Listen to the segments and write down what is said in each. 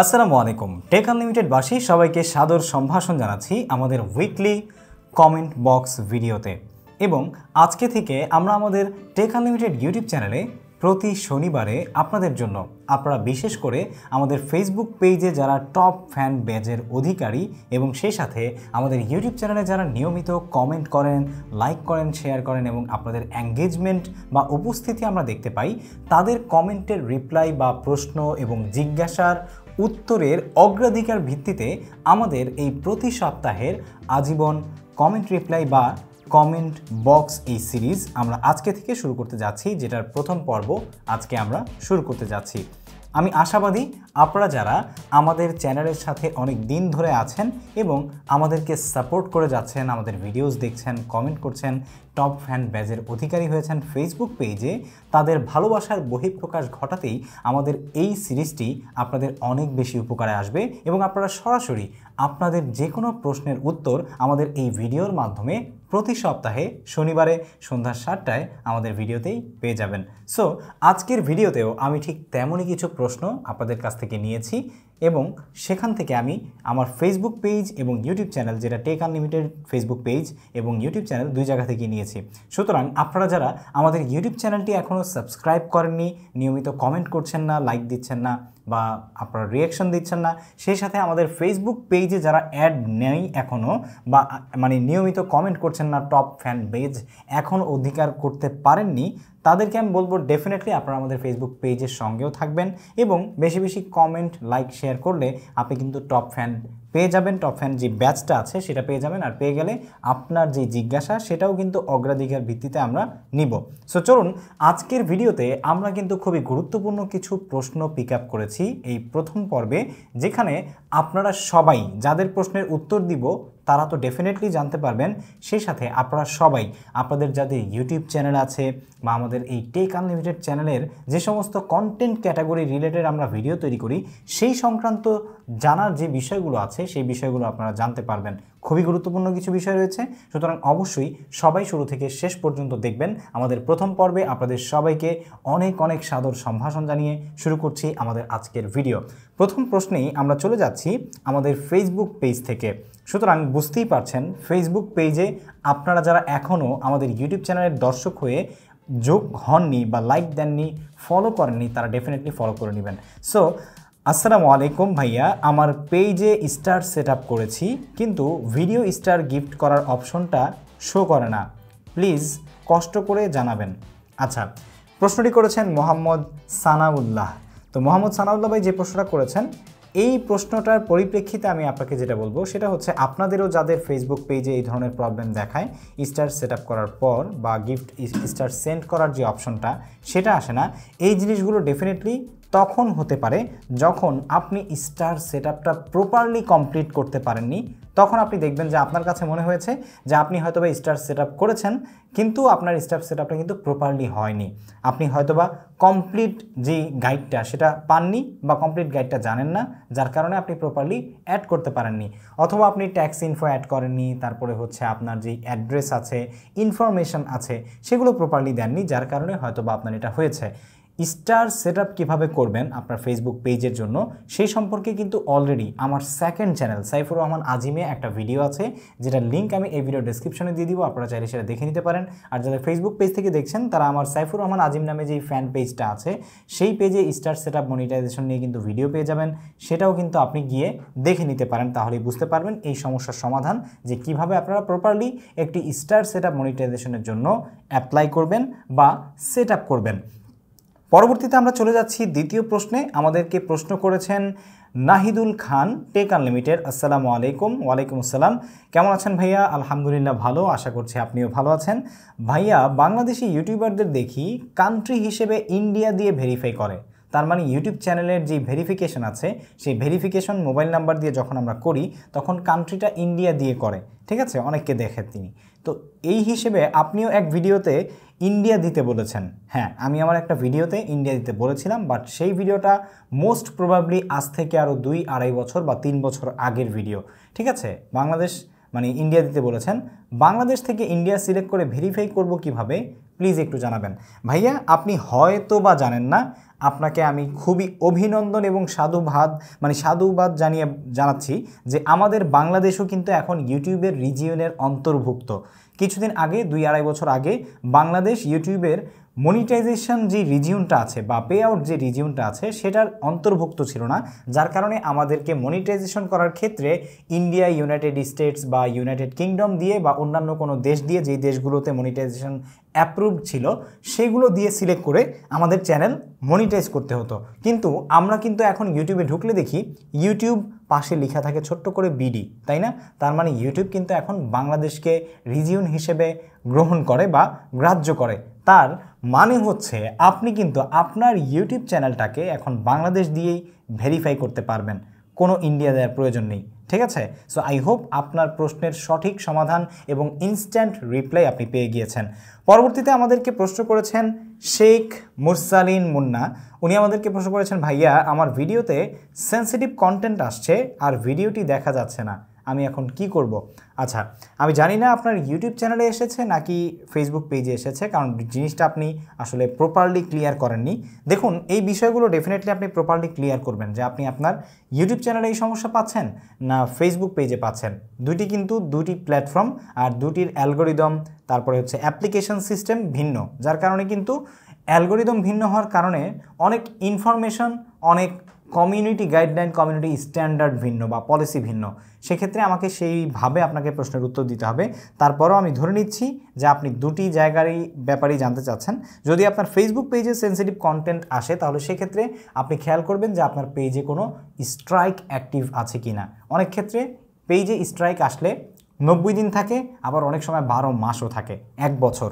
আসসালামু আলাইকুম take unlimited বাসী সবাইকে সাদর সম্ভাষণ জানাচ্ছি আমাদের উইকলি কমেন্ট বক্স ভিডিওতে এবং আজকে থেকে আমরা আমাদের টেক আনলিমিটেড ইউটিউব চ্যানেলে প্রতি শনিবারে আপনাদের জন্য আপনারা বিশেষ করে আমাদের ফেসবুক পেজে যারা টপ ফ্যান ব্যাজের অধিকারী এবং সেই সাথে আমাদের ইউটিউব চ্যানেলে যারা নিয়মিত কমেন্ট করেন লাইক করেন শেয়ার করেন এবং আপনাদের এঙ্গেজমেন্ট বা উপস্থিতি আমরা দেখতে পাই তাদের কমেন্টের রিপ্লাই বা প্রশ্ন এবং জিজ্ঞাসার উত্তরের অগ্রাধিকার ভিত্তিতে আমাদের এই প্রতি সপ্তাহের আজীবন কমেন্ট রিপ্লাই বা কমেন্ট বক্স এই সিরিজ আমরা আজকে থেকে শুরু করতে যাচ্ছি যেটার প্রথম পর্ব আজকে আমরা শুরু করতে যাচ্ছি আমি আশাবাদী আপনারা যারা আমাদের চ্যানেলের সাথে অনেক দিন ধরে আছেন এবং আমাদেরকে সাপোর্ট করে যাচ্ছেন আমাদের ভিডিওস দেখছেন কমেন্ট করছেন টপ ফ্যান ব্যাজের অধিকারী হয়েছেন ফেসবুক পেজে তাদের ভালোবাসার বহিঃপ্রকাশ ঘটাতেই আমাদের এই সিরিজটি আপনাদের অনেক বেশি উপকারে আসবে এবং আপনারা সরাসরি আপনাদের যে কোনো প্রশ্নের উত্তর আমাদের এই ভিডিওর মাধ্যমে প্রতি সপ্তাহে শনিবারে সন্ধ্যা সাতটায় আমাদের ভিডিওতেই পেয়ে যাবেন সো আজকের ভিডিওতেও আমি ঠিক তেমনই কিছু প্রশ্ন আপনাদের কাছ থেকে নিয়েছি এবং সেখান থেকে আমি আমার ফেসবুক পেজ এবং ইউটিউব চ্যানেল যেটা টেক আনলিমিটেড ফেসবুক পেজ এবং ইউটিউব চ্যানেল দুই জায়গা থেকে নিয়েছি সুতরাং আপনারা যারা আমাদের ইউটিউব চ্যানেলটি এখনও সাবস্ক্রাইব করেননি নিয়মিত কমেন্ট করছেন না লাইক দিচ্ছেন না বা আপনারা রিয়াকশন দিচ্ছেন না সেই সাথে আমাদের ফেসবুক পেজে যারা অ্যাড নেই এখনও বা মানে নিয়মিত কমেন্ট করছেন না টপ ফ্যান পেজ এখন অধিকার করতে পারেননি তাদেরকে আমি বলবো ডেফিনেটলি আপনারা আমাদের ফেসবুক পেজের সঙ্গেও থাকবেন এবং বেশি বেশি কমেন্ট লাইক শেয়ার করলে আপনি কিন্তু টপ ফ্যান পেয়ে যাবেন টপ ফ্যান যে ব্যাচটা আছে সেটা পেয়ে যাবেন আর পেয়ে গেলে আপনার যে জিজ্ঞাসা সেটাও কিন্তু অগ্রাধিকার ভিত্তিতে আমরা নিব সো চলুন আজকের ভিডিওতে আমরা কিন্তু খুবই গুরুত্বপূর্ণ কিছু প্রশ্ন পিক আপ করেছি এই প্রথম পর্বে যেখানে আপনারা সবাই যাদের প্রশ্নের উত্তর দিব তারা তো ডেফিনেটলি জানতে পারবেন সেই সাথে আপনারা সবাই আপনাদের যাদের ইউটিউব চ্যানেল আছে বা আমাদের এই টেক আনলিমিটেড চ্যানেলের যে সমস্ত কন্টেন্ট ক্যাটাগরি রিলেটেড আমরা ভিডিও তৈরি করি সেই সংক্রান্ত জানার যে বিষয়গুলো আছে সেই বিষয়গুলো আপনারা জানতে পারবেন খুবই গুরুত্বপূর্ণ কিছু বিষয় রয়েছে সুতরাং অবশ্যই সবাই শুরু থেকে শেষ পর্যন্ত দেখবেন আমাদের প্রথম পর্বে আপনাদের সবাইকে অনেক অনেক সাদর সম্ভাষণ জানিয়ে শুরু করছি আমাদের আজকের ভিডিও প্রথম প্রশ্নেই আমরা চলে যাচ্ছি আমাদের ফেসবুক পেজ থেকে সুতরাং বুঝতেই পারছেন ফেসবুক পেজে আপনারা যারা এখনও আমাদের ইউটিউব চ্যানেলের দর্শক হয়ে যোগ হননি বা লাইক দেননি ফলো করেননি তারা ডেফিনেটলি ফলো করে নেবেন সো আসসালামু আলাইকুম ভাইয়া আমার পেজে স্টার সেট করেছি কিন্তু ভিডিও স্টার গিফট করার অপশনটা শো করে না প্লিজ কষ্ট করে জানাবেন আচ্ছা প্রশ্নটি করেছেন মোহাম্মদ সানাউল্লাহ তো মোহাম্মদ সানাউল্লাহ ভাই যে প্রশ্নটা করেছেন এই প্রশ্নটার পরিপ্রেক্ষিতে আমি আপনাকে যেটা বলবো সেটা হচ্ছে আপনাদেরও যাদের ফেসবুক পেজে এই ধরনের প্রবলেম দেখায় স্টার সেট করার পর বা গিফট স্টার সেন্ড করার যে অপশনটা সেটা আসে না এই জিনিসগুলো ডেফিনেটলি তখন হতে পারে যখন আপনি স্টার সেট আপটা প্রপারলি কমপ্লিট করতে পারেননি তখন আপনি দেখবেন যে আপনার কাছে মনে হয়েছে যে আপনি হয়তোবা স্টার সেট করেছেন কিন্তু আপনার স্টার সেট আপটা কিন্তু প্রপারলি হয়নি আপনি হয়তোবা কমপ্লিট যে গাইডটা সেটা পাননি বা কমপ্লিট গাইডটা জানেন না যার কারণে আপনি প্রপারলি অ্যাড করতে পারেননি অথবা আপনি ট্যাক্স ইনফো অ্যাড করেননি তারপরে হচ্ছে আপনার যে অ্যাড্রেস আছে ইনফরমেশন আছে সেগুলো প্রপারলি দেননি যার কারণে হয়তোবা আপনার এটা হয়েছে স্টার সেট কিভাবে করবেন আপনার ফেসবুক পেজের জন্য সেই সম্পর্কে কিন্তু অলরেডি আমার সেকেন্ড চ্যানেল সাইফুর রহমান আজিমে একটা ভিডিও আছে যেটা লিঙ্ক আমি এই ভিডিও ডিসক্রিপশনে দিয়ে দিব আপনারা চাইলে সেটা দেখে নিতে পারেন আর যারা ফেসবুক পেজ থেকে দেখছেন তারা আমার সাইফুর রহমান আজিম নামে যেই ফ্যান পেজটা আছে সেই পেজে স্টার সেট মনিটাইজেশন নিয়ে কিন্তু ভিডিও পেয়ে যাবেন সেটাও কিন্তু আপনি গিয়ে দেখে নিতে পারেন তাহলেই বুঝতে পারবেন এই সমস্যার সমাধান যে কিভাবে আপনারা প্রপারলি একটি স্টার সেট মনিটাইজেশনের জন্য অ্যাপ্লাই করবেন বা সেট করবেন পরবর্তীতে আমরা চলে যাচ্ছি দ্বিতীয় প্রশ্নে আমাদেরকে প্রশ্ন করেছেন নাহিদুল খান টেক আনলিমিটেড আসসালামু আলাইকুম ওয়ালাইকুম আসসালাম কেমন আছেন ভাইয়া আলহামদুলিল্লাহ ভালো আশা করছি আপনিও ভালো আছেন ভাইয়া বাংলাদেশি ইউটিউবারদের দেখি কান্ট্রি হিসেবে ইন্ডিয়া দিয়ে ভেরিফাই করে তার মানে ইউটিউব চ্যানেলের যে ভেরিফিকেশন আছে সেই ভেরিফিকেশন মোবাইল নাম্বার দিয়ে যখন আমরা করি তখন কান্ট্রিটা ইন্ডিয়া দিয়ে করে ঠিক আছে অনেককে দেখেন তিনি তো এই হিসেবে আপনিও এক ভিডিওতে ইন্ডিয়া দিতে বলেছেন হ্যাঁ আমি আমার একটা ভিডিওতে ইন্ডিয়া দিতে বলেছিলাম বাট সেই ভিডিওটা মোস্ট প্রবাবলি আজ থেকে আরও দুই আড়াই বছর বা তিন বছর আগের ভিডিও ঠিক আছে বাংলাদেশ মানে ইন্ডিয়া দিতে বলেছেন বাংলাদেশ থেকে ইন্ডিয়া সিলেক্ট করে ভেরিফাই করব কিভাবে প্লিজ একটু জানাবেন ভাইয়া আপনি হয়তো বা জানেন না আপনাকে আমি খুবই অভিনন্দন এবং সাধুবাদ মানে সাধুবাদ জানিয়ে জানাচ্ছি যে আমাদের বাংলাদেশও কিন্তু এখন ইউটিউবের রিজিয়নের অন্তর্ভুক্ত কিছুদিন আগে দুই আড়াই বছর আগে বাংলাদেশ ইউটিউবের মনিটাইজেশন যে রিজিউনটা আছে বা পে আউট যে রিজিউনটা আছে সেটার অন্তর্ভুক্ত ছিল না যার কারণে আমাদেরকে মনিটাইজেশন করার ক্ষেত্রে ইন্ডিয়া ইউনাইটেড স্টেটস বা ইউনাইটেড কিংডম দিয়ে বা অন্যান্য কোনো দেশ দিয়ে যেই দেশগুলোতে মনিটাইজেশন অ্যাপ্রুভড ছিল সেগুলো দিয়ে সিলেক্ট করে আমাদের চ্যানেল মনিটাইজ করতে হতো কিন্তু আমরা কিন্তু এখন ইউটিউবে ঢুকলে দেখি ইউটিউব পাশে লেখা থাকে ছোট্ট করে বিডি তাই না তার মানে ইউটিউব কিন্তু এখন বাংলাদেশকে রিজিউন হিসেবে গ্রহণ করে বা গ্রাহ্য করে তার মানে হচ্ছে আপনি কিন্তু আপনার ইউটিউব চ্যানেলটাকে এখন বাংলাদেশ দিয়েই ভেরিফাই করতে পারবেন কোনো ইন্ডিয়া দেওয়ার প্রয়োজন নেই ঠিক আছে সো আই হোপ আপনার প্রশ্নের সঠিক সমাধান এবং ইনস্ট্যান্ট রিপ্লাই আপনি পেয়ে গিয়েছেন পরবর্তীতে আমাদেরকে প্রশ্ন করেছেন শেখ মুরসালিন মুন্না উনি আমাদেরকে প্রশ্ন করেছেন ভাইয়া আমার ভিডিওতে সেন্সিটিভ কন্টেন্ট আসছে আর ভিডিওটি দেখা যাচ্ছে না আমি এখন কি করব। আচ্ছা আমি জানি না আপনার ইউটিউব চ্যানেলে এসেছে নাকি ফেসবুক পেজে এসেছে কারণ জিনিসটা আপনি আসলে প্রপারলি ক্লিয়ার করেননি দেখুন এই বিষয়গুলো ডেফিনেটলি আপনি প্রপারলি ক্লিয়ার করবেন যে আপনি আপনার ইউটিউব চ্যানেলে এই সমস্যা পাচ্ছেন না ফেসবুক পেজে পাচ্ছেন দুটি কিন্তু দুটি প্ল্যাটফর্ম আর দুটির অ্যালগোরিদম তারপরে হচ্ছে অ্যাপ্লিকেশন সিস্টেম ভিন্ন যার কারণে কিন্তু অ্যালগোরিদম ভিন্ন হওয়ার কারণে অনেক ইনফরমেশন অনেক কমিউনিটি গাইডলাইন কমিউনিটি স্ট্যান্ডার্ড ভিন্ন বা পলিসি ভিন্ন সেক্ষেত্রে আমাকে সেইভাবে আপনাকে প্রশ্নের উত্তর দিতে হবে তারপরও আমি ধরে নিচ্ছি যে আপনি দুটি জায়গারই ব্যাপারেই জানতে চাচ্ছেন যদি আপনার ফেসবুক পেজে সেন্সিটিভ কন্টেন্ট আসে তাহলে সেক্ষেত্রে আপনি খেয়াল করবেন যে আপনার পেজে কোনো স্ট্রাইক অ্যাক্টিভ আছে কি না অনেক ক্ষেত্রে পেজে স্ট্রাইক আসলে নব্বই দিন থাকে আবার অনেক সময় বারো মাসও থাকে এক বছর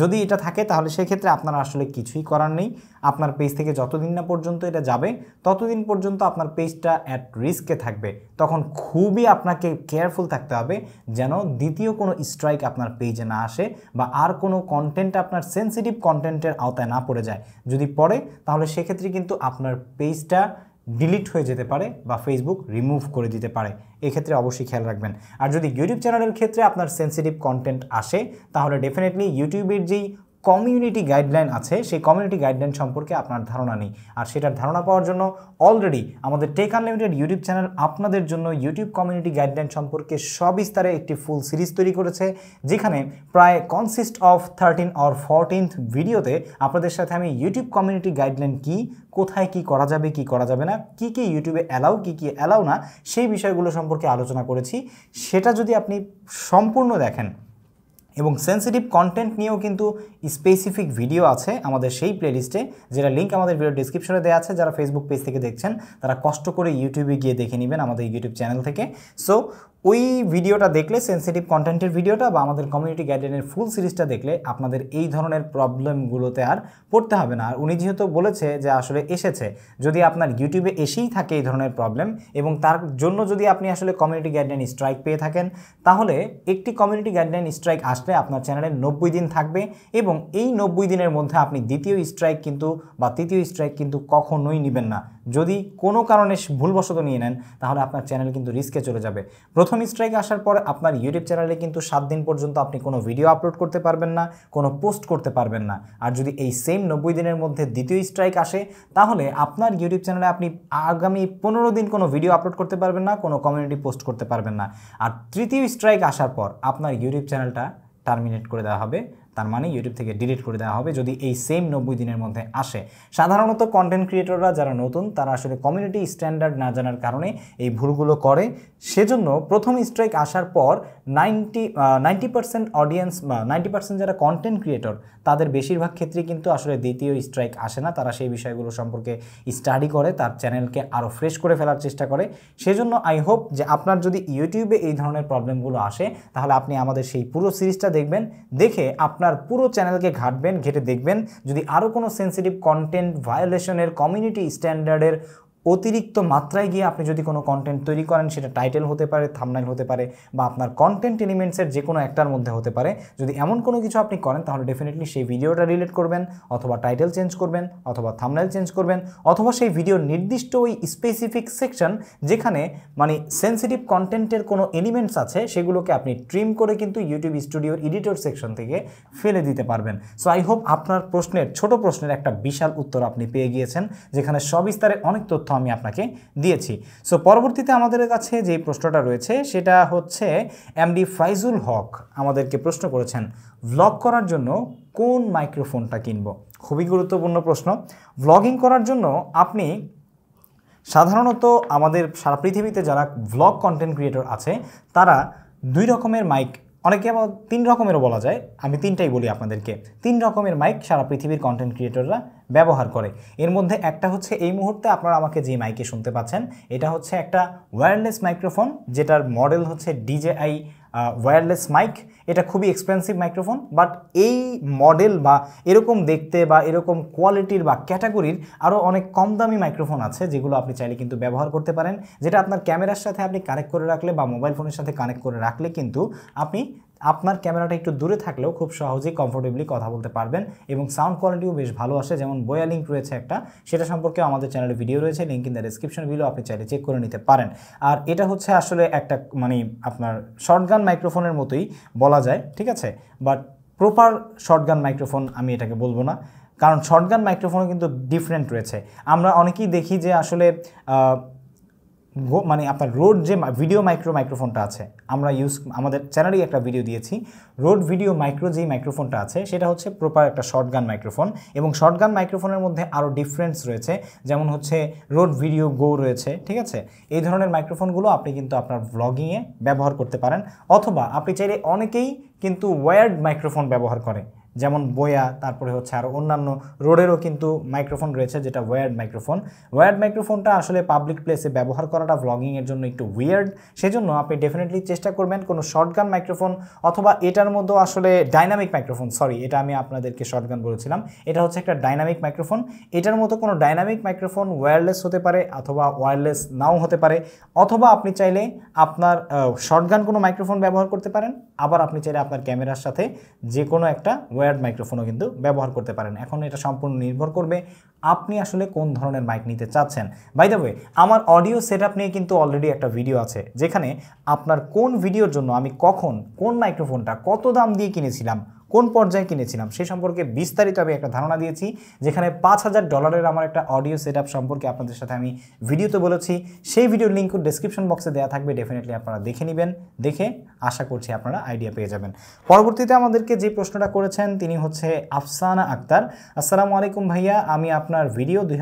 যদি এটা থাকে তাহলে সেক্ষেত্রে আপনার আসলে কিছুই করার নেই আপনার পেজ থেকে যতদিন না পর্যন্ত এটা যাবে ততদিন পর্যন্ত আপনার পেজটা অ্যাট রিস্কে থাকবে তখন খুবই আপনাকে কেয়ারফুল থাকতে হবে যেন দ্বিতীয় কোনো স্ট্রাইক আপনার পেজে না আসে বা আর কোনো কন্টেন্ট আপনার সেন্সিটিভ কন্টেন্টের আওতায় না পড়ে যায় যদি পড়ে তাহলে সেক্ষেত্রে কিন্তু আপনার পেজটা ডিলিট হয়ে যেতে পারে বা ফেসবুক রিমুভ করে দিতে পারে এক্ষেত্রে অবশ্যই খেয়াল রাখবেন আর যদি ইউটিউব চ্যানেলের ক্ষেত্রে আপনার সেন্সিটিভ কন্টেন্ট আসে তাহলে ডেফিনেটলি ইউটিউবের যেই কমিউনিটি গাইডলাইন আছে সেই কমিউনিটি গাইডলাইন সম্পর্কে আপনার ধারণা নেই আর সেটার ধারণা পাওয়ার জন্য অলরেডি আমাদের টেক আনলিমিটেড ইউটিউব চ্যানেল আপনাদের জন্য ইউটিউব কমিউনিটি গাইডলাইন সম্পর্কে সবিস্তারে একটি ফুল সিরিজ তৈরি করেছে যেখানে প্রায় consist of thirteen or fourteenth ভিডিওতে আপনাদের সাথে আমি ইউটিউব কমিউনিটি গাইডলাইন কি কোথায় কি করা যাবে কি করা যাবে না কি কি ইউটিউবে অ্যালাউ কি কি অ্যালাউ না সেই বিষয়গুলো সম্পর্কে আলোচনা করেছি সেটা যদি আপনি সম্পূর্ণ দেখেন এবং সেন্সিটিভ কন্টেন্ট নিয়েও কিন্তু স্পেসিফিক ভিডিও আছে আমাদের সেই প্লেলিস্টে যেটা লিঙ্ক আমাদের ভিডিও ডিসক্রিপশনে দেওয়া আছে যারা ফেসবুক পেজ থেকে দেখছেন তারা কষ্ট করে ইউটিউবে গিয়ে দেখে নেবেন আমাদের ইউটিউব চ্যানেল থেকে সো ওই ভিডিওটা দেখলে সেন্সিটিভ কন্টেন্টের ভিডিওটা বা আমাদের কমিউনিটি গাইডলাইনের ফুল সিরিজটা দেখলে আপনাদের এই ধরনের প্রবলেমগুলোতে আর পড়তে হবে না আর উনি যেহেতু বলেছে যে আসলে এসেছে যদি আপনার ইউটিউবে এসেই থাকে এই ধরনের প্রবলেম এবং তার জন্য যদি আপনি আসলে কমিউনিটি গাইডলাইন স্ট্রাইক পেয়ে থাকেন তাহলে একটি কমিউনিটি গাইডলাইন স্ট্রাইক আসলে আপনার চ্যানেলে নব্বই দিন থাকবে এবং এই নব্বই দিনের মধ্যে আপনি দ্বিতীয় স্ট্রাইক কিন্তু বা তৃতীয় স্ট্রাইক কিন্তু কখনোই নেবেন না যদি কোনো কারণে ভুলবশত নিয়ে নেন তাহলে আপনার চ্যানেল কিন্তু রিস্কে চলে যাবে প্রথম স্ট্রাইক আসার পর আপনার ইউটিউব চ্যানেলে কিন্তু সাত দিন পর্যন্ত আপনি কোনো ভিডিও আপলোড করতে পারবেন না কোনো পোস্ট করতে পারবেন না আর যদি এই সেম নব্বই দিনের মধ্যে দ্বিতীয় স্ট্রাইক আসে তাহলে আপনার ইউটিউব চ্যানেলে আপনি আগামী পনেরো দিন কোনো ভিডিও আপলোড করতে পারবেন না কোনো কমিউনিটি পোস্ট করতে পারবেন না আর তৃতীয় স্ট্রাইক আসার পর আপনার ইউটিউব চ্যানেলটা টার্মিনেট করে দেওয়া হবে তার মানে ইউটিউব থেকে ডিলিট করে দেওয়া হবে যদি এই সেম নব্বই দিনের মধ্যে আসে সাধারণত কন্টেন্ট ক্রিয়েটররা যারা নতুন তারা আসলে কমিউনিটি স্ট্যান্ডার্ড না জানার কারণে এই ভুলগুলো করে সেজন্য প্রথম স্ট্রাইক আসার পর নাইনটি নাইনটি পার্সেন্ট অডিয়েন্স বা নাইনটি পার্সেন্ট যারা কন্টেন্ট ক্রিয়েটর তাদের বেশিরভাগ ক্ষেত্রে কিন্তু আসলে দ্বিতীয় স্ট্রাইক আসে না তারা সেই বিষয়গুলো সম্পর্কে স্টাডি করে তার চ্যানেলকে আরও ফ্রেশ করে ফেলার চেষ্টা করে সেজন্য আই হোপ যে আপনার যদি ইউটিউবে এই ধরনের প্রবলেমগুলো আসে তাহলে আপনি আমাদের সেই পুরো সিরিজটা দেখবেন দেখে আপনি আপনার পুরো চ্যানেলকে ঘাটবেন ঘেটে দেখবেন যদি আরও কোনো সেন্সিটিভ কন্টেন্ট ভায়োলেশনের কমিউনিটি স্ট্যান্ডার্ডের অতিরিক্ত মাত্রায় গিয়ে আপনি যদি কোনো কন্টেন্ট তৈরি করেন সেটা টাইটেল হতে পারে থামনাইল হতে পারে বা আপনার কন্টেন্ট এলিমেন্টসের যে কোনো একটার মধ্যে হতে পারে যদি এমন কোনো কিছু আপনি করেন তাহলে ডেফিনেটলি সেই ভিডিওটা রিলেট করবেন অথবা টাইটেল চেঞ্জ করবেন অথবা থামনাইল চেঞ্জ করবেন অথবা সেই ভিডিওর নির্দিষ্ট ওই স্পেসিফিক সেকশন যেখানে মানে সেন্সিটিভ কন্টেন্টের কোনো এলিমেন্টস আছে সেগুলোকে আপনি ট্রিম করে কিন্তু ইউটিউব স্টুডিওর এডিটর সেকশন থেকে ফেলে দিতে পারবেন সো আই হোপ আপনার প্রশ্নের ছোট প্রশ্নের একটা বিশাল উত্তর আপনি পেয়ে গিয়েছেন যেখানে সবিস্তারে অনেক তথ্য আমি আপনাকে দিয়েছি সো পরবর্তীতে আমাদের কাছে যে প্রশ্নটা রয়েছে সেটা হচ্ছে এমডি ফাইজুল হক আমাদেরকে প্রশ্ন করেছেন ভ্লগ করার জন্য কোন মাইক্রোফোনটা কিনব খুবই গুরুত্বপূর্ণ প্রশ্ন ভ্লগিং করার জন্য আপনি সাধারণত আমাদের সারা পৃথিবীতে যারা ভ্লগ কন্টেন্ট ক্রিয়েটর আছে তারা দুই রকমের মাইক অনেকে আবার তিন রকমেরও বলা যায় আমি তিনটাই বলি আপনাদেরকে তিন রকমের মাইক সারা পৃথিবীর কন্টেন্ট ক্রিয়েটররা ব্যবহার করে এর মধ্যে একটা হচ্ছে এই মুহূর্তে আপনারা আমাকে যে মাইকে শুনতে পাচ্ছেন এটা হচ্ছে একটা ওয়্যারলেস মাইক্রোফোন যেটার মডেল হচ্ছে ডিজেআই ওয়্যারলেস মাইক এটা খুবই এক্সপেন্সিভ মাইক্রোফোন বাট এই মডেল বা এরকম দেখতে বা এরকম কোয়ালিটির বা ক্যাটাগরির আরও অনেক কম দামি মাইক্রোফোন আছে যেগুলো আপনি চাইলে কিন্তু ব্যবহার করতে পারেন যেটা আপনার ক্যামেরার সাথে আপনি কানেক্ট করে রাখলে বা মোবাইল ফোনের সাথে কানেক্ট করে রাখলে কিন্তু আপনি আপনার ক্যামেরাটা একটু দূরে থাকলেও খুব সহজেই কমফোর্টেবলি কথা বলতে পারবেন এবং সাউন্ড কোয়ালিটিও বেশ ভালো আসে যেমন বয়া লিঙ্ক রয়েছে একটা সেটা সম্পর্কে আমাদের চ্যানেলে ভিডিও রয়েছে link in the description video আপনি চাইলে চেক করে নিতে পারেন আর এটা হচ্ছে আসলে একটা মানে আপনার শর্টগান মাইক্রোফোনের মতোই বলা যায় ঠিক আছে বাট প্রপার শর্টগান মাইক্রোফোন আমি এটাকে বলবো না কারণ শর্টগান মাইক্রোফোনও কিন্তু ডিফারেন্ট রয়েছে আমরা অনেকেই দেখি যে আসলে মানে আপনার রোড যে ভিডিও মাইক্রো মাইক্রোফোনটা আছে আমরা ইউজ আমাদের চ্যানেলেই একটা ভিডিও দিয়েছি রোড ভিডিও মাইক্রো যেই মাইক্রোফোনটা আছে সেটা হচ্ছে প্রপার একটা শর্টগান মাইক্রোফোন এবং শর্টগান মাইক্রোফোনের মধ্যে আরও ডিফারেন্স রয়েছে যেমন হচ্ছে রোড ভিডিও গো রয়েছে ঠিক আছে এই ধরনের মাইক্রোফোনগুলো আপনি কিন্তু আপনার ব্লগিংয়ে ব্যবহার করতে পারেন অথবা আপনি চাইলে অনেকেই কিন্তু ওয়ার্ড মাইক্রোফোন ব্যবহার করে যেমন বয়া তারপরে হচ্ছে আর অন্যান্য রোডেরও কিন্তু মাইক্রোফোন রয়েছে যেটা ওয়ার্ড মাইক্রোফোন ওয়ার্ড মাইক্রোফোনটা আসলে পাবলিক প্লেসে ব্যবহার করাটা ভ্লগিংয়ের জন্য একটু উইয়ার্ড সেজন্য আপনি ডেফিনেটলি চেষ্টা করবেন কোনো শর্টগান মাইক্রোফোন অথবা এটার মধ্যেও আসলে ডাইনামিক মাইক্রোফোন সরি এটা আমি আপনাদেরকে শর্টগান বলেছিলাম এটা হচ্ছে একটা ডাইনামিক মাইক্রোফোন এটার মতো কোনো ডাইনামিক মাইক্রোফোন ওয়্যারলেস হতে পারে অথবা ওয়্যারলেস নাও হতে পারে অথবা আপনি চাইলে আপনার শর্টগান কোনো মাইক্রোফোন ব্যবহার করতে পারেন আবার আপনি চাইলে আপনার ক্যামেরার সাথে যে কোনো একটা ওয়ার্ড মাইক্রোফোনও কিন্তু ব্যবহার করতে পারেন এখন এটা সম্পূর্ণ নির্ভর করবে আপনি আসলে কোন ধরনের মাইক নিতে চাচ্ছেন বাই দ্য ওয়ে আমার অডিও সেট নিয়ে কিন্তু অলরেডি একটা ভিডিও আছে যেখানে আপনার কোন ভিডিওর জন্য আমি কখন কোন মাইক্রোফোনটা কত দাম দিয়ে কিনেছিলাম কোন পর্যায়ে কিনেছিলাম সে সম্পর্কে বিস্তারিত আমি একটা ধারণা দিয়েছি যেখানে পাঁচ হাজার ডলারের আমার একটা অডিও সেট সম্পর্কে আপনাদের সাথে আমি ভিডিওতে বলেছি সেই ভিডিওর লিঙ্ক ডিসক্রিপশন বক্সে দেওয়া থাকবে ডেফিনেটলি আপনারা দেখে নেবেন দেখে আশা করছি আপনারা আইডিয়া পেয়ে যাবেন পরবর্তীতে আমাদেরকে যে প্রশ্নটা করেছেন তিনি হচ্ছে আফসানা আক্তার আসসালামু আলাইকুম ভাইয়া আমি আপনার ভিডিও দুই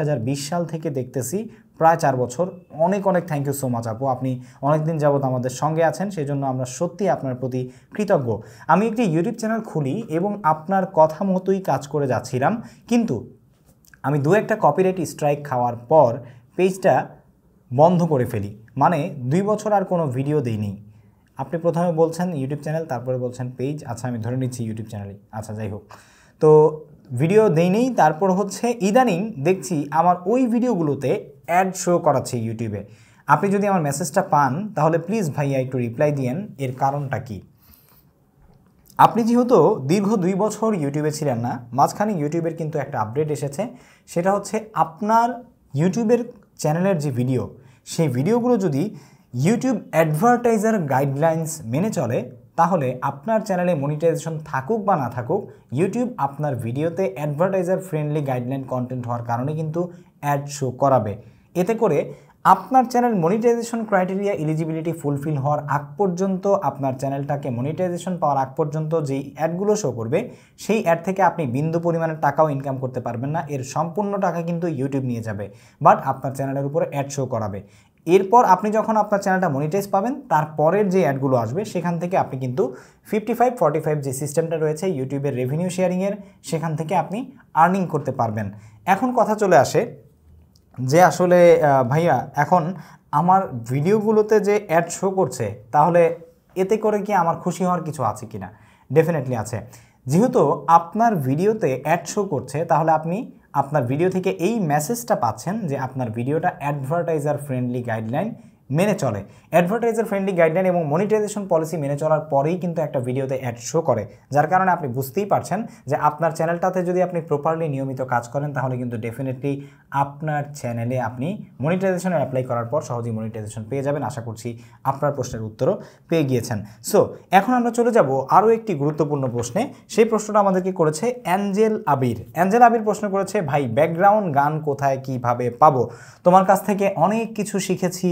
সাল থেকে দেখতেছি প্রায় চার বছর অনেক অনেক থ্যাংক ইউ সো মাচ আপু আপনি অনেক দিন যাবৎ আমাদের সঙ্গে আছেন সেই জন্য আমরা সত্যি আপনার প্রতি কৃতজ্ঞ আমি একটি ইউটিউব চ্যানেল খুলি এবং আপনার কথা মতোই কাজ করে যাচ্ছিলাম কিন্তু আমি দু একটা কপিরাইট স্ট্রাইক খাওয়ার পর পেজটা বন্ধ করে ফেলি মানে দুই বছর আর কোনো ভিডিও দিইনি আপনি প্রথমে বলছেন ইউটিউব চ্যানেল তারপরে বলছেন পেজ আচ্ছা আমি ধরে নিচ্ছি ইউটিউব চ্যানেলে আচ্ছা যাই হোক তো ভিডিও দেইনি তারপর হচ্ছে ইদানিং দেখছি আমার ওই ভিডিওগুলোতে অ্যাড শো করাচ্ছে ইউটিউবে আপনি যদি আমার মেসেজটা পান তাহলে প্লিজ ভাইয়া একটু রিপ্লাই দিয়েন এর কারণটা কি আপনি যেহেতু দীর্ঘ দুই বছর ইউটিউবে ছিলেন না মাঝখানে ইউটিউবের কিন্তু একটা আপডেট এসেছে সেটা হচ্ছে আপনার ইউটিউবের চ্যানেলের যে ভিডিও সেই ভিডিওগুলো যদি ইউটিউব অ্যাডভার্টাইজার গাইডলাইন্স মেনে চলে তাহলে আপনার চ্যানেলে মনিটাইজেশন থাকুক বা না থাকুক ইউটিউব আপনার ভিডিওতে অ্যাডভার্টাইজার ফ্রেন্ডলি গাইডলাইন কন্টেন্ট হওয়ার কারণে কিন্তু অ্যাড শো করাবে এতে করে আপনার channel monetization criteria eligibility fulfil হওয়ার আগ পর্যন্ত আপনার চ্যানেলটাকে মনিটাইজেশন পাওয়ার আগ পর্যন্ত যেই অ্যাডগুলো শো করবে সেই অ্যাড থেকে আপনি বিন্দু পরিমাণের টাকাও ইনকাম করতে পারবেন না এর সম্পূর্ণ টাকা কিন্তু ইউটিউব নিয়ে যাবে বাট আপনার চ্যানেলের উপরে অ্যাড শো করাবে এরপর আপনি যখন আপনার চ্যানেলটা মনিটাইজ পাবেন তারপরের যে অ্যাডগুলো আসবে সেখান থেকে আপনি কিন্তু ফিফটি ফাইভ ফর্টি ফাইভ যে সিস্টেমটা রয়েছে ইউটিউবের রেভিনিউ শেয়ারিংয়ের সেখান থেকে আপনি আর্নিং করতে পারবেন এখন কথা চলে আসে যে আসলে ভাইয়া এখন আমার ভিডিওগুলোতে যে অ্যাড শো করছে তাহলে এতে করে কি আমার খুশি হওয়ার কিছু আছে কি না ডেফিনেটলি আছে যেহেতু আপনার ভিডিওতে অ্যাড শো করছে তাহলে আপনি আপনার ভিডিও থেকে এই মেসেজটা পাচ্ছেন যে আপনার ভিডিওটা অ্যাডভার্টাইজার ফ্রেন্ডলি গাইডলাইন মেনে চলে অ্যাডভার্টাইজার ফ্রেন্ডলি গাইডলাইন এবং মনিটাইজেশন পলিসি মেনে চলার পরেই কিন্তু একটা ভিডিওতে অ্যাড শো করে যার কারণে আপনি বুঝতেই পারছেন যে আপনার চ্যানেলটাতে যদি আপনি প্রপারলি নিয়মিত কাজ করেন তাহলে কিন্তু ডেফিনেটলি আপনার চ্যানেলে আপনি মনিটাইজেশনে অ্যাপ্লাই করার পর সহজেই মনিটাইজেশন পেয়ে যাবেন আশা করছি আপনার প্রশ্নের উত্তরও পেয়ে গিয়েছেন সো এখন আমরা চলে যাব আরও একটি গুরুত্বপূর্ণ প্রশ্নে সেই প্রশ্নটা আমাদেরকে করেছে অ্যাঞ্জেল আবির অ্যাঞ্জেল আবির প্রশ্ন করেছে ভাই ব্যাকগ্রাউন্ড গান কোথায় কিভাবে পাবো তোমার কাছ থেকে অনেক কিছু শিখেছি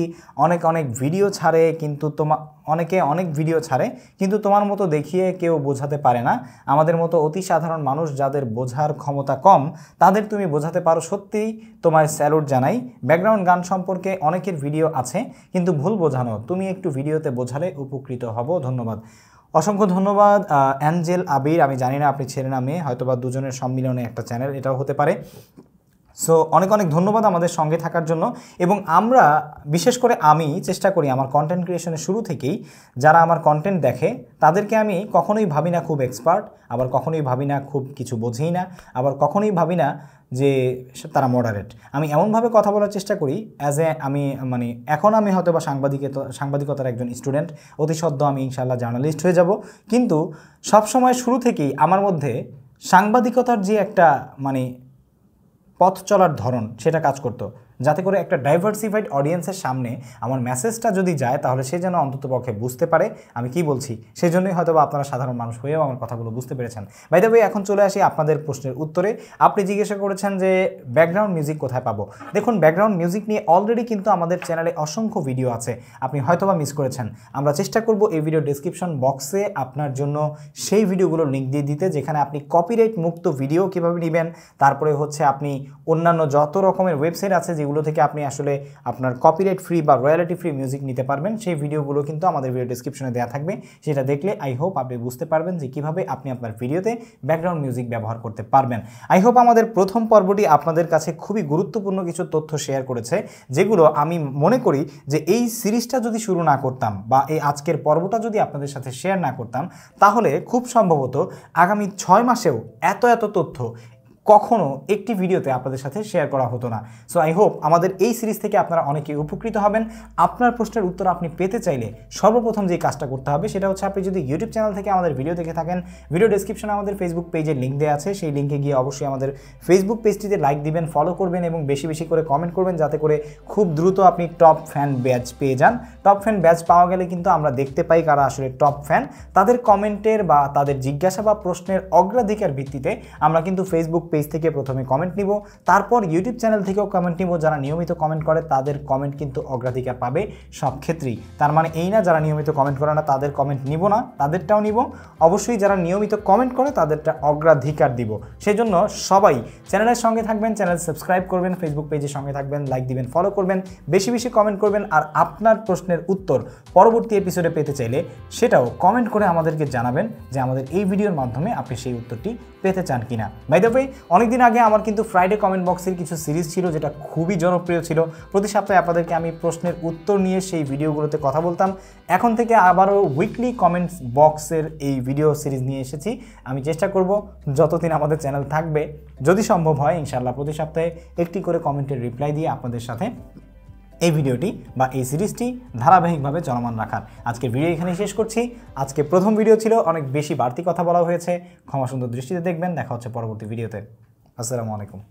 অনেক অনেক ভিডিও ছাড়ে কিন্তু তোমা অনেকে অনেক ভিডিও ছাড়ে কিন্তু তোমার মতো দেখিয়ে কেউ বোঝাতে পারে না আমাদের মতো অতি সাধারণ মানুষ যাদের বোঝার ক্ষমতা কম তাদের তুমি বোঝাতে পারো সত্যিই তোমার স্যালুট জানাই ব্যাকগ্রাউন্ড গান সম্পর্কে অনেকের ভিডিও আছে কিন্তু ভুল বোঝানো তুমি একটু ভিডিওতে বোঝালে উপকৃত হব ধন্যবাদ অসংখ্য ধন্যবাদ অ্যাঞ্জেল আবির আমি জানি না আপনি ছেলে নামে মেয়ে হয়তো বা দুজনের সম্মিলনে একটা চ্যানেল এটাও হতে পারে সো অনেক অনেক ধন্যবাদ আমাদের সঙ্গে থাকার জন্য এবং আমরা বিশেষ করে আমি চেষ্টা করি আমার কন্টেন্ট ক্রিয়েশনের শুরু থেকেই যারা আমার কন্টেন্ট দেখে তাদেরকে আমি কখনোই ভাবি না খুব এক্সপার্ট আবার কখনোই ভাবি না খুব কিছু বোঝেই না আবার কখনোই ভাবি না যে তারা মডারেট আমি এমনভাবে কথা বলার চেষ্টা করি অ্যাজ এ আমি মানে এখন আমি হয়তো বা সাংবাদিকতা সাংবাদিকতার একজন স্টুডেন্ট অতি সদ্য আমি ইনশাল্লাহ জার্নালিস্ট হয়ে যাব কিন্তু সবসময় শুরু থেকেই আমার মধ্যে সাংবাদিকতার যে একটা মানে পথ চলার ধরন সেটা কাজ করতো যাতে করে একটা ডাইভার্সিফাইড অডিয়েন্সের সামনে আমার মেসেজটা যদি যায় তাহলে সে যেন অন্ততপক্ষে বুঝতে পারে আমি কি বলছি সেই জন্যই হয়তো বা আপনারা সাধারণ মানুষ হয়েও আমার কথাগুলো বুঝতে পেরেছেন বাই দ্য ওয়ে এখন চলে আসি আপনাদের প্রশ্নের উত্তরে আপনি জিজ্ঞাসা করেছেন যে ব্যাকগ্রাউন্ড মিউজিক কোথায় পাবো দেখুন ব্যাকগ্রাউন্ড মিউজিক নিয়ে অলরেডি কিন্তু আমাদের চ্যানেলে অসংখ্য ভিডিও আছে আপনি হয়তো বা মিস করেছেন আমরা চেষ্টা করব এই ভিডিও ডিসক্রিপশন বক্সে আপনার জন্য সেই ভিডিওগুলো লিঙ্ক দিয়ে দিতে যেখানে আপনি কপিরাইট মুক্ত ভিডিও কীভাবে নেবেন তারপরে হচ্ছে আপনি অন্যান্য যত রকমের ওয়েবসাইট আছে যে ভিডিওগুলো থেকে আপনি আসলে আপনার কপিরাইট ফ্রি বা রয়্যালিটি ফ্রি মিউজিক নিতে পারবেন সেই ভিডিওগুলো কিন্তু আমাদের ভিডিও ডিসক্রিপশনে দেওয়া থাকবে সেটা দেখলে আই হোপ আপনি বুঝতে পারবেন যে কীভাবে আপনি আপনার ভিডিওতে ব্যাকগ্রাউন্ড মিউজিক ব্যবহার করতে পারবেন আই হোপ আমাদের প্রথম পর্বটি আপনাদের কাছে খুবই গুরুত্বপূর্ণ কিছু তথ্য শেয়ার করেছে যেগুলো আমি মনে করি যে এই সিরিজটা যদি শুরু না করতাম বা এই আজকের পর্বটা যদি আপনাদের সাথে শেয়ার না করতাম তাহলে খুব সম্ভবত আগামী ছয় মাসেও এত এত তথ্য কখনো একটি ভিডিওতে আপনাদের সাথে শেয়ার করা হতো না সো আই হোপ আমাদের এই সিরিজ থেকে আপনারা অনেকেই উপকৃত হবেন আপনার প্রশ্নের উত্তর আপনি পেতে চাইলে সর্বপ্রথম যে কাজটা করতে হবে সেটা হচ্ছে আপনি যদি ইউটিউব চ্যানেল থেকে আমাদের ভিডিও দেখে থাকেন ভিডিও ডিসক্রিপশনে আমাদের ফেসবুক পেজের লিঙ্ক দেওয়া আছে সেই লিঙ্কে গিয়ে অবশ্যই আমাদের ফেসবুক পেজটিতে লাইক দিবেন ফলো করবেন এবং বেশি বেশি করে কমেন্ট করবেন যাতে করে খুব দ্রুত আপনি টপ ফ্যান ব্যাচ পেয়ে যান টপ ফ্যান ব্যাচ পাওয়া গেলে কিন্তু আমরা দেখতে পাই কারা আসলে টপ ফ্যান তাদের কমেন্টের বা তাদের জিজ্ঞাসা বা প্রশ্নের অগ্রাধিকার ভিত্তিতে আমরা কিন্তু ফেসবুক পেজ পেজ থেকে প্রথমে কমেন্ট নিব তারপর ইউটিউব চ্যানেল থেকেও কমেন্ট নিব যারা নিয়মিত কমেন্ট করে তাদের কমেন্ট কিন্তু অগ্রাধিকার পাবে সব ক্ষেত্রেই তার মানে এই না যারা নিয়মিত কমেন্ট করে না তাদের কমেন্ট নিব না তাদেরটাও নিব অবশ্যই যারা নিয়মিত কমেন্ট করে তাদেরটা অগ্রাধিকার দিব সেজন্য সবাই চ্যানেলের সঙ্গে থাকবেন চ্যানেল সাবস্ক্রাইব করবেন ফেসবুক পেজের সঙ্গে থাকবেন লাইক দিবেন ফলো করবেন বেশি বেশি কমেন্ট করবেন আর আপনার প্রশ্নের উত্তর পরবর্তী এপিসোডে পেতে চাইলে সেটাও কমেন্ট করে আমাদেরকে জানাবেন যে আমাদের এই ভিডিওর মাধ্যমে আপনি সেই উত্তরটি পেতে চান কিনা বাই দ্য অনেকদিন আগে আমার কিন্তু ফ্রাইডে কমেন্ট বক্সের কিছু সিরিজ ছিল যেটা খুবই জনপ্রিয় ছিল প্রতি সপ্তাহে আপনাদেরকে আমি প্রশ্নের উত্তর নিয়ে সেই ভিডিওগুলোতে কথা বলতাম এখন থেকে আবারও উইকলি কমেন্টস বক্সের এই ভিডিও সিরিজ নিয়ে এসেছি আমি চেষ্টা করব যতদিন আমাদের চ্যানেল থাকবে যদি সম্ভব হয় ইনশাআল্লাহ প্রতি সপ্তাহে একটি করে কমেন্টের রিপ্লাই দিয়ে আপনাদের সাথে এই ভিডিওটি বা এই সিরিজটি ধারাবাহিকভাবে চলমান রাখার আজকে ভিডিও এখানে শেষ করছি আজকে প্রথম ভিডিও ছিল অনেক বেশি বাড়তি কথা বলা হয়েছে ক্ষমা সুন্দর দৃষ্টিতে দেখবেন দেখা হচ্ছে পরবর্তী ভিডিওতে আসসালামু আলাইকুম